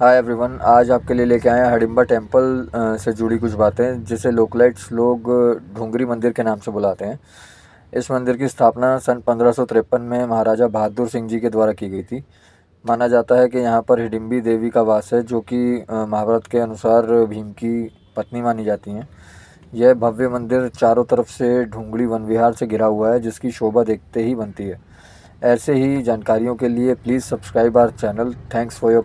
hi everyone आज आपके लिए लेके आए हैं हडिम्बा टेम्पल से जुड़ी कुछ बातें जिसे लोकलाइट्स लोग ढोंगरी मंदिर के नाम से बुलाते हैं इस मंदिर की स्थापना सन पंद्रह में महाराजा बहादुर सिंह जी के द्वारा की गई थी माना जाता है कि यहाँ पर हिडिम्बी देवी का वास है जो कि महाभारत के अनुसार भीम की पत्नी मानी जाती हैं यह भव्य मंदिर चारों तरफ से ढूंगड़ी वन विहार से घिरा हुआ है जिसकी शोभा देखते ही बनती है ऐसे ही जानकारियों के लिए please subscribe our channel thanks for your